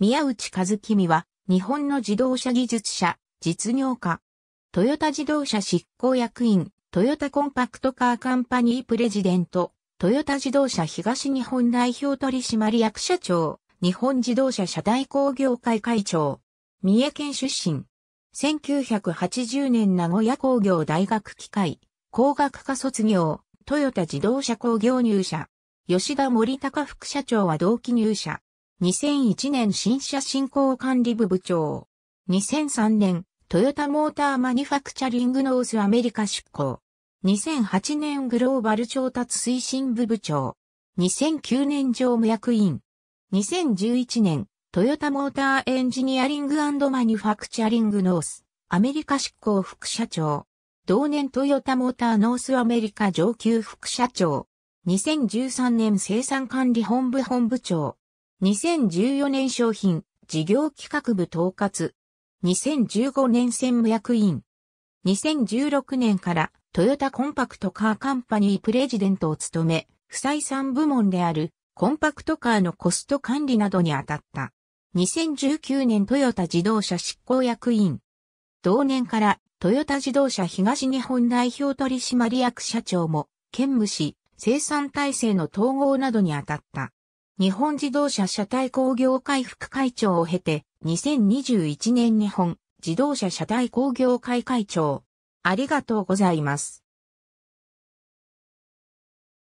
宮内和君は、日本の自動車技術者、実業家。トヨタ自動車執行役員、トヨタコンパクトカーカンパニープレジデント、トヨタ自動車東日本代表取締役社長、日本自動車社大工業会会長。三重県出身。1980年名古屋工業大学機械、工学科卒業、トヨタ自動車工業入社。吉田森高副社長は同期入社。2001年新車振興管理部部長。2003年、トヨタモーターマニファクチャリングノースアメリカ出向。2008年グローバル調達推進部部長。2009年常務役員。2011年、トヨタモーターエンジニアリングマニファクチャリングノース、アメリカ執行副社長。同年トヨタモーターノースアメリカ上級副社長。2013年生産管理本部本部長。2014年商品、事業企画部統括。2015年専務役員。2016年からトヨタコンパクトカーカンパニープレジデントを務め、不採算部門であるコンパクトカーのコスト管理などに当たった。2019年トヨタ自動車執行役員。同年からトヨタ自動車東日本代表取締役社長も兼務し、生産体制の統合などに当たった。日本自動車車体工業会副会長を経て、2021年日本自動車車体工業会会長。ありがとうございます。